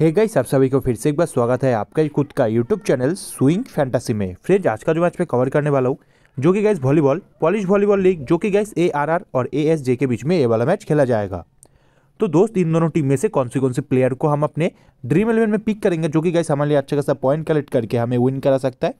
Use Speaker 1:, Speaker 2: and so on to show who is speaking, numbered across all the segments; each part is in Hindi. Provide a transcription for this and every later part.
Speaker 1: हे गाइस आप सभी को फिर से एक बार स्वागत है आपका खुद का यूट्यूब चैनल स्विंग फैंटासी में फ्रेंड्स आज का जो मैच मैं कवर करने वाला हूँ जो कि guys volleyball Polish volleyball league जो कि गाइस एआरआर और एएसजे के बीच में ये वाला मैच खेला जाएगा तो दोस्त इन दोनों टीम में से कौन से कौन से प्लेयर को हम अपने ड्रीम इलेवन में पिक करेंगे जो कि गाइस हमारे लिए अच्छा खासा पॉइंट कलेक्ट करके हमें विन करा सकता है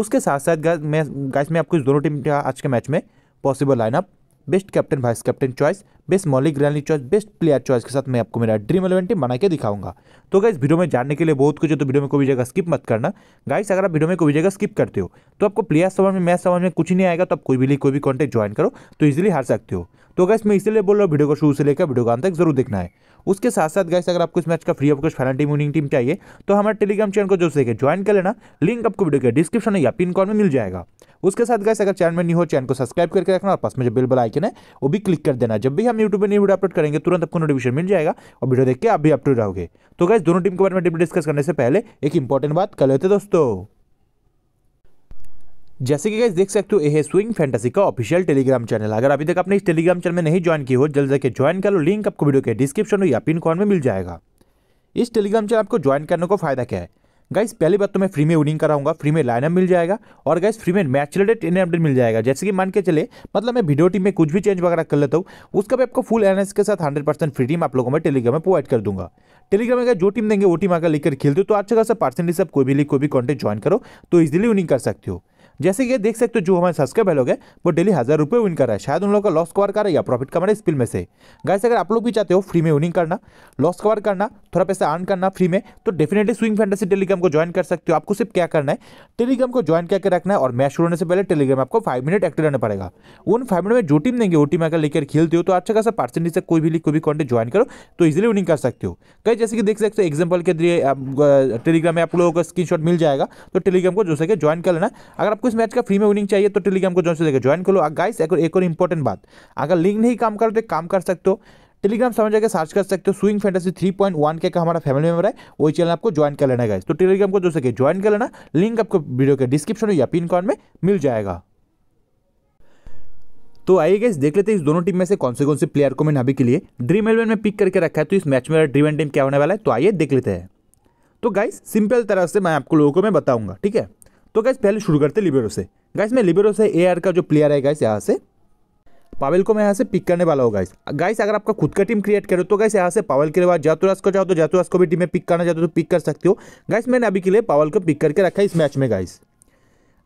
Speaker 1: उसके साथ साथ गाइस गाइस मैं आपको इस दोनों टीम का आज के मैच में possible lineup best captain vice captain choice best small league grand league choice best player choice के साथ मैं आपको मेरा ड्रीम इलेवन टीम बना के दिखाऊंगा तो गाइस वीडियो में जानने के लिए बहुत कुछ है तो वीडियो में कोई जगह स्किप मत करना गाइस अगर आप वीडियो में कोई जगह स्किप करते हो तो आपको प्लेयर समझ में मैच समझ में कुछ नहीं आएगा तो आप कोई भी कोई भी कॉन्टेक्ट ज्वाइन करो तो इजिली हार सकते हो तो गैस मैं इसलिए बोल रहा हूँ वीडियो को शुरू से लेकर वीडियो का अंत तक जरूर देखना है उसके साथ साथ गैस अगर आपको इस मैच का free of cost final team winning team चाहिए तो हमारे टेलीग्राम चैनल को जो से ज्वाइन कर लेना लिंक आपको वीडियो के डिस्क्रिप्शन या पिन कॉल में मिल जाएगा उसके साथ गैस अगर चैनल में नहीं हो चैनल को सब्सक्राइब करके रखना और पास में जो बिल बल आइकन है वो भी क्लिक कर देना जब भी हम हम यूट्यूब पर नई वीडियो अपलोड करेंगे तुरंत आपको नोटिफिकेशन मिल जाएगा और वीडियो देख के आप भी अप रहोगे तो गैस दोनों टीम के बारे में डिस्कस करने से पहले एक इंपॉर्टेंट बात कर लेते दोस्तों जैसे कि गैस देख सकते हो यह स्विंग फैंटेसी का ऑफिशियल टेलीग्राम चैनल अगर अभी तक आपने इस टेलीग्राम चैनल में नहीं ज्वाइन की हो जल्द जाके ज्वाइन कर लो लिंक आपको वीडियो के डिस्क्रिप्शन या पिन कॉन में मिल जाएगा इस टेलीग्राम चैनल आपको ज्वाइन करने को फायदा क्या है गाइस पहली बात तो मैं फ्री में विनिंग कराऊंगा फ्री में लाइनअप मिल जाएगा और गाइस फ्री में मैच रिलेटेड इन अपडेट मिल जाएगा जैसे कि मान के चले मतलब मैं वीडियो टीम में कुछ भी चेंज वगैरह कर लेता हूँ उसका भी आपको फुल एनालिस के साथ हंड्रेड परसेंट फ्री टीम आप लोगों में टेलीग्राम में प्रोवाइड कर दूंगा टेलीग्राम में जो टीम देंगे वो टीम अगर लेकर खेलते हो तो अच्छा खासा परसेंटेज आप कोई भी लीग कोई भी कॉन्टेंट ज्वाइन करो तो इजिली विनिंग कर सकते हो जैसे ये देख सकते हो जो हमारे सब्सक्राइबर लोग हैं वो डेली हज़ार रुपये विन कर रहा है शायद उन लोग का लॉस कवर कर रहा है या प्रॉफिट कमा रहा है स्पिल में से गाइस अगर आप लोग भी चाहते हो फ्री में विनिंग करना लॉस कवर करना थोड़ा पैसा अर्न करना फ्री में तो डेफिनेटली स्विंग फैंटेसी टेलीग्राम को ज्वाइन कर सकते हो आपको सिर्फ क्या करना है टेलीग्राम को ज्वाइन करके रखना है और मैच शुरू होने से पहले टेलीग्राम आपको फाइव मिनट एक्टिव रहना पड़ेगा उन फाइव मिनट में जो टीम देंगे वो टीम अगर लेकर खेलते हो तो अच्छा खासा पर्सेंटेज से कोई भी कोई भी कॉन्टेंट ज्वाइन करो तो इजिली विनिंग कर सकते हो कहीं जैसे कि देख सकते हो एग्जाम्पल के जरिए टेलीग्राम में आप लोगों का स्क्रीन मिल जाएगा तो टेलीग्राम को जो सके ज्वाइन कर लेना अगर आप आपको इस मैच का फ्री में विनिंग चाहिए तो टेलीग्राम को जो से ज्वाइन करो गाइस एक और एक और इंपॉर्टेंट बात अगर लिंक नहीं काम करो तो काम कर सकते हो टेलीग्राम समझ जाकर सर्च कर सकते हो Swing Fantasy three point one के का हमारा फैमिली मेंबर है वही चैनल आपको ज्वाइन कर लेना गाइस तो टेलीग्राम को जो सके ज्वाइन कर लेना लिंक आपको वीडियो के डिस्क्रिप्शन या पिन कॉन में मिल जाएगा तो आइए गाइस देख लेते हैं इस दोनों टीम में से कौन से कौन से प्लेयर को मैंने अभी के लिए ड्रीम इलेवन में पिक करके रखा है तो इस मैच में ड्रीम एंड टीम क्या होने वाला है तो आइए देख लेते हैं तो गाइस सिंपल तरह से मैं आपको लोगों को मैं बताऊंगा ठीक है तो गैस पहले शुरू करते लिबेरो से गैस मैं लिबेरो से ए का जो प्लेयर है गैस यहाँ से पावेल को मैं यहाँ से पिक करने वाला हूँ गाइस गाइस अगर आपका खुद का टीम क्रिएट करो तो गाइस यहाँ से पावल के बाद जातुरास को चाहो तो जातुरास को भी टीम में पिक करना चाहते हो तो पिक कर सकते हो गाइस मैंने अभी के लिए पावल को पिक करके रखा है इस मैच में गाइस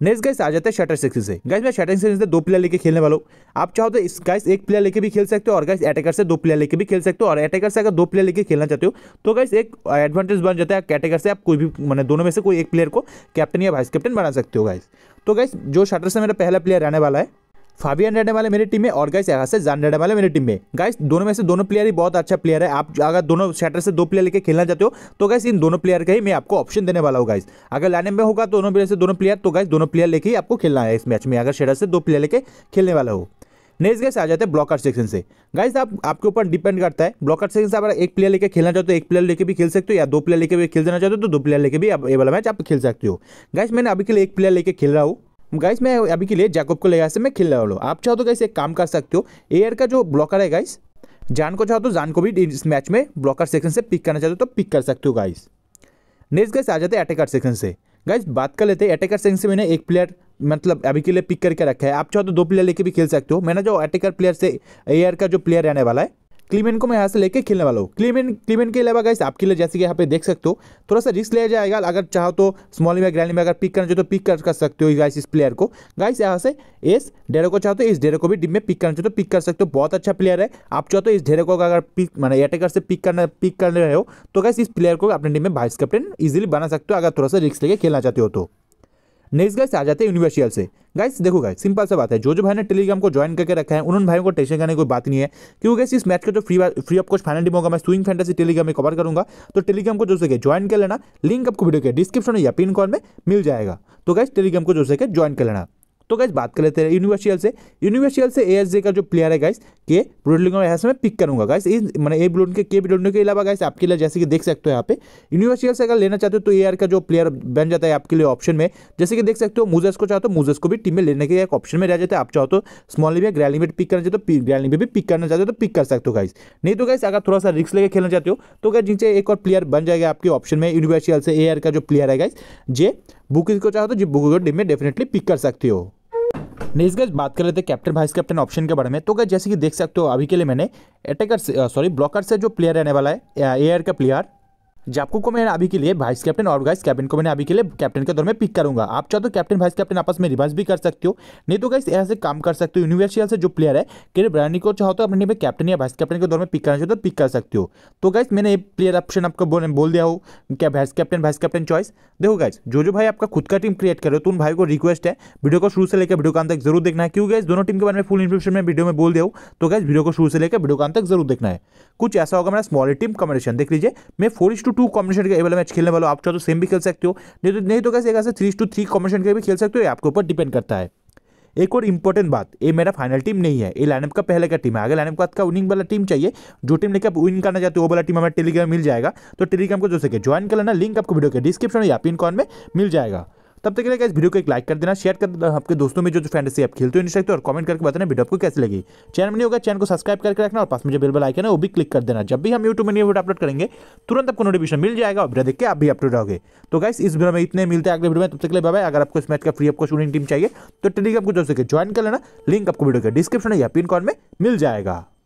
Speaker 1: नेक्स्ट गैस आ जाते हैं शटर सिक्स से गैस मैं शटर सिक्स से दो प्लेयर लेके खेलने वाला हूँ आप चाहो तो इस गैस एक प्लेयर लेके भी खेल सकते हो और गैस अटैकर से दो प्लेयर लेके भी खेल सकते हो और अटैकर से अगर दो प्लेयर लेके खेलना चाहते हो तो गैस एक एडवांटेज बन जाता है अटैकर से आप कोई भी मैंने दोनों में से कोई एक प्लेयर को कैप्टन या वाइस कैप्टन बना सकते हो गैस तो गैस जो शटर से मेरा पहला प्लेयर रहने वाला है फाबियन रेडेमाल वाले मेरी टीम में और गाइस यहाँ से जान रेडेमाल वाले मेरी टीम में गाइस दोनों में से दोनों प्लेयर ही बहुत अच्छा प्लेयर है आप अगर दोनों सेटर से दो प्लेयर लेके खेलना चाहते हो तो गाइस इन दोनों प्लेयर का ही मैं आपको ऑप्शन देने वाला हूँ गाइस अगर लाने में होगा दोनों प्लेयर से दोनों प्लेयर तो गाइस दोनों प्लेयर लेके ही आपको खेलना है इस मैच में अगर शेटर से दो प्लेयर लेके खेलने वाला हो नेक्स्ट गाइस आ जाते हैं ब्लॉकर सेक्शन से गाइस आप आपके ऊपर डिपेंड करता है ब्लॉकर सेक्शन से आप एक प्लेयर लेके खेलना चाहते हो तो एक प्लेयर लेके भी खेल सकते हो या दो प्लेयर लेके भी खेल देना चाहते हो तो दो प्लेयर लेके भी आप ये वाला मैच आप खेल सकते हो गाइस मैंने अभी के लिए एक प्लेयर लेके खेल रहा हूँ गाइस मैं अभी के लिए जैकब को ले से मैं खेल रहा हूँ आप चाहो तो गाइस एक काम कर सकते हो एयर का जो ब्लॉकर है गाइस जान को चाहो तो जान को भी इस मैच में ब्लॉकर सेक्शन से पिक करना चाहते हो तो पिक कर सकते हो गाइस नेक्स्ट गाइस आ जाते हैं अटैकर सेक्शन से गाइस बात कर लेते हैं अटैकर सेक्शन से मैंने एक प्लेयर मतलब अभी के लिए पिक करके रखा है आप चाहो तो दो प्लेयर लेके भी खेल सकते हो मैंने जो अटैकर प्लेयर से एयर का जो प्लेयर रहने वाला है क्लीमेन को मैं यहाँ से लेके खेलने वाला हूँ क्लीमेन क्लीमेन के अलावा गाइस आपके लिए जैसे कि यहाँ पे देख सकते हो थोड़ा सा रिस्क लिया जाएगा अगर चाहो तो स्मॉल में ग्रैंड में अगर पिक करना चाहो तो पिक कर, सकते हो गाइस इस प्लेयर को गाइस यहाँ से इस डेरे को चाहो तो इस डेरे को भी डिम में पिक करना चाहो तो पिक कर सकते हो बहुत अच्छा प्लेयर है आप चाहो तो इस डेरे को अगर पिक मैंने अटैकर से पिक करना पिक कर रहे हो तो गाइस इस प्लेयर को अपने टीम में वाइस कैप्टन ईजिली बना सकते हो अगर थोड़ा सा रिस्क लेके खेलना चाहते हो तो नेक्स्ट गाइस आ जाते हैं यूनिवर्सियल से गाइस देखो गाइस सिंपल सा बात है जो जो भाई ने टेलीग्राम को ज्वाइन करके रखा है उन भाइयों को टेंशन करने की कोई बात नहीं है क्योंकि इस मैच का जो free free of cost final team होगा मैं स्विंग फैंटेसी टेलीग्राम में कवर करूंगा तो टेलीग्राम को जो सके ज्वाइन कर लेना लिंक आपको वीडियो के डिस्क्रिप्शन या पिन कॉल में मिल जाएगा तो गाइस टेलीग्राम को जो सके ज्वाइन कर लेना तो गाइस बात कर लेते हैं यूनिवर्सियल से यूनिवर्सियल से एएसजे का जो प्लेयर है गाइस के प्रोटीन को यहाँ से मैं पिक करूंगा गाइस इस मैंने ए ब्लूटूथ के के ब्लूटूथ के अलावा गाइस आपके लिए जैसे कि देख सकते हो यहाँ पे यूनिवर्सियल से अगर लेना चाहते हो तो ए का जो प्लेयर बन जाता है आपके लिए ऑप्शन में जैसे कि देख सकते हो मूजर्स को चाहो तो मूजर्स को भी टीम में लेने के एक ऑप्शन में रह जाता है आप चाहो तो स्मॉल लिबिया ग्रैंड लिमिट पिक करना चाहते हो ग्रैंड लिमिट भी पिक करना चाहते हो तो पिक तो कर सकते हो गाइस नहीं तो गाइस अगर थोड़ा सा रिक्स लेकर खेलना चाहते हो तो गाइस जिनसे एक और प्लेयर बन जाएगा आपके ऑप्शन में यूनिवर्सियल से ए का जो प्लेयर है गाइस जे बुकिस को चाहो तो जी बुक को टीम में डेफिनेटली पिक कर सकते हो नेक्स्ट गज बात कर लेते हैं कैप्टन वाइस कैप्टन ऑप्शन के बारे में तो गए जैसे कि देख सकते हो अभी के लिए मैंने अटैकर सॉरी ब्लॉकर से जो प्लेयर रहने वाला है एयर का प्लेयर जापको को मैंने अभी के लिए वाइस कैप्टन और गाइस कैप्टन को मैंने अभी के लिए कैप्टन के दौर में पिक करूंगा आप चाहो तो कैप्टन वाइस कैप्टन आपस में रिवाइज भी कर सकते हो नहीं तो गाइस ऐसे काम कर सकते हो यूनिवर्सियल से जो प्लेयर है किरे ब्रानी को चाहो तो अपने में कैप्टन या वाइस कैप्टन के दौर में पिक करना चाहिए तो पिक कर सकते हो तो गाइस मैंने प्लेयर ऑप्शन आपको बोल दिया हो क्या vice captain vice captain choice देखो गाइस जो जो भाई आपका खुद का टीम क्रिएट करो तो उन भाई को रिक्वेस्ट है वीडियो को शुरू से लेकर वीडियो का अंत तक जरूर देखना है क्योंकि दोनों टीम के बारे में फुल इन्फॉर्मेशन में वीडियो में बोल दिया तो गाइस वीडियो को शुरू से लेकर वीडियो का अंत तक जरूर देखना है कुछ ऐसा होगा मेरा स्मॉल टीम कॉम्बिनेशन देख लीजिए मैं फोर टू टू कॉम्बिनेशन का एवल मैच खेलने वाले हो आप चाहो तो सेम भी खेल सकते हो नहीं तो नहीं तो कैसे कैसे थ्री टू थ्री कॉम्बिनेशन का भी खेल सकते हो आपके ऊपर डिपेंड करता है एक और इंपॉर्टेंट बात ये मेरा फाइनल टीम नहीं है ये लाइनअप का पहले का टीम है अगर लाइनअप का का विनिंग वाला टीम चाहिए जो टीम लेकर विन करना चाहते हो वो वाला टीम हमें टेलीग्राम मिल जाएगा तो टेलीग्राम को जो सके ज्वाइन कर लेना लिंक आपको वीडियो के डिस्क्रिप्शन या पिन कॉन में मिल जाएगा तब तक के लिए वीडियो को एक लाइक कर देना शेयर कर देना आपके दोस्तों में जो फैंटेसी आप खेलते हो सकते तो और कमेंट करके बताना वीडियो आपको कैसे लगी चैनल में नहीं होगा चैनल को सब्सक्राइब करके रखना और पास में जो बिल आइकन है वो भी क्लिक कर देना जब भी हम यूट्यूब में वीडियो अपलोड करेंगे तुरंत आपको नोटिफिकेशन मिल जाएगा और वीडियो देख के आप भी अपलोड रहोगे तो गाइस इस वीडियो में इतने मिलते हैं अगले वीडियो में तब तक लिए बाय अगर आपको इस मैच का फ्री आपको शूटिंग टीम चाहिए तो टेलीग्राम को जो सके ज्वाइन कर लेना लिंक आपको वीडियो के डिस्क्रिप्शन या पिन कॉल में मिल जाएगा